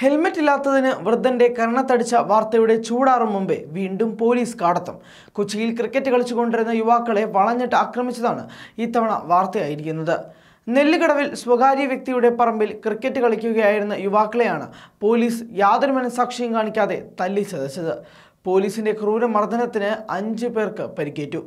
helmet ഇല്ലാത്തതിന് വൃദ്ധന്റെ കരണത്തടിച്ച വാർത്തയുടെ ചൂടാറും മുമ്പേ വീണ്ടും പോലീസ് കാടത്തം കൊച്ചിയിൽ ക്രിക്കറ്റ് കളിച്ചുകൊണ്ടിരുന്ന യുവാക്കളെ വളഞ്ഞിട്ട് ആക്രമിച്ചതാണ് ഇത്തവണ വാർത്തയായിരിക്കുന്നത് നെല്ലുകടവിൽ സ്വകാര്യ വ്യക്തിയുടെ പറമ്പിൽ ക്രിക്കറ്റ് കളിക്കുകയായിരുന്ന യുവാക്കളെയാണ് പോലീസ് യാതൊരു മനസാക്ഷിയും കാണിക്കാതെ തല്ലി ചതച്ചത് പോലീസിന്റെ ക്രൂരമർദ്ദനത്തിന് അഞ്ച് പേർക്ക് പരിക്കേറ്റു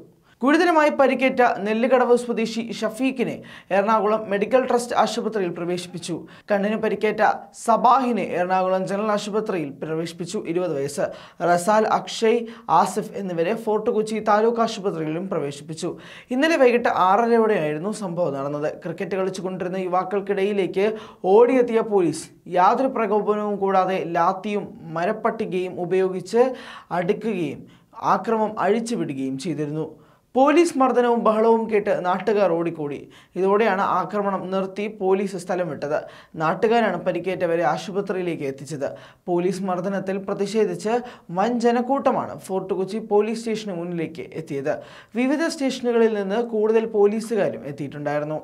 ഗുരുതരമായി പരിക്കേറ്റ നെല്ലുകടവ് സ്വദേശി ഷഫീഖിനെ എറണാകുളം മെഡിക്കൽ ട്രസ്റ്റ് ആശുപത്രിയിൽ പ്രവേശിപ്പിച്ചു കണ്ണിന് പരിക്കേറ്റ സബാഹിനെ എറണാകുളം ജനറൽ ആശുപത്രിയിൽ പ്രവേശിപ്പിച്ചു ഇരുപത് വയസ്സ് റസാൽ അക്ഷയ് ആസിഫ് എന്നിവരെ ഫോർട്ട് കൊച്ചി താലൂക്ക് ആശുപത്രിയിലും പ്രവേശിപ്പിച്ചു ഇന്നലെ വൈകിട്ട് ആറരയോടെയായിരുന്നു സംഭവം നടന്നത് ക്രിക്കറ്റ് കളിച്ചുകൊണ്ടിരുന്ന യുവാക്കൾക്കിടയിലേക്ക് ഓടിയെത്തിയ പോലീസ് യാതൊരു പ്രകോപനവും കൂടാതെ ലാത്തിയും മരപ്പട്ടികയും ഉപയോഗിച്ച് അടുക്കുകയും ആക്രമം അഴിച്ചുവിടുകയും ചെയ്തിരുന്നു പോലീസ് മർദ്ദനവും ബഹളവും കേട്ട് നാട്ടുകാർ ഓടിക്കൂടി ഇതോടെയാണ് ആക്രമണം നിർത്തി പോലീസ് സ്ഥലം വിട്ടത് നാട്ടുകാരാണ് പരിക്കേറ്റവരെ ആശുപത്രിയിലേക്ക് എത്തിച്ചത് പോലീസ് മർദ്ദനത്തിൽ പ്രതിഷേധിച്ച് വൻ ജനക്കൂട്ടമാണ് ഫോർട്ട് കൊച്ചി പോലീസ് സ്റ്റേഷന് മുന്നിലേക്ക് എത്തിയത് വിവിധ സ്റ്റേഷനുകളിൽ നിന്ന് കൂടുതൽ പോലീസുകാരും എത്തിയിട്ടുണ്ടായിരുന്നു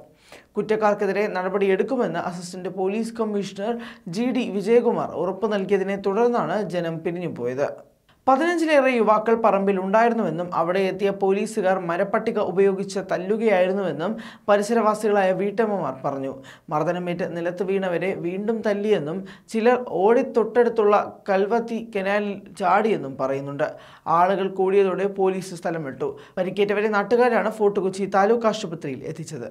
കുറ്റക്കാർക്കെതിരെ നടപടിയെടുക്കുമെന്ന് assistant police commissioner G D Vijayakumar ഉറപ്പു നൽകിയതിനെ തുടർന്നാണ് ജനം പിരിഞ്ഞുപോയത് പതിനഞ്ചിലേറെ യുവാക്കൾ പറമ്പിൽ ഉണ്ടായിരുന്നുവെന്നും അവിടെ എത്തിയ പോലീസുകാർ മരപ്പട്ടിക ഉപയോഗിച്ച് തല്ലുകയായിരുന്നുവെന്നും പരിസരവാസികളായ വീട്ടമ്മമാർ പറഞ്ഞു മർദ്ദനമേറ്റ് നിലത്ത് വീണവരെ വീണ്ടും തല്ലിയെന്നും ചിലർ ഓടി തൊട്ടടുത്തുള്ള കൽവത്തി കനാലിൽ ചാടിയെന്നും പറയുന്നുണ്ട് ആളുകൾ കൂടിയതോടെ പോലീസ് സ്ഥലം വിട്ടു പരിക്കേറ്റവരെ നാട്ടുകാരാണ് ഫോർട്ട് കൊച്ചി താലൂക്ക് ആശുപത്രിയിൽ എത്തിച്ചത്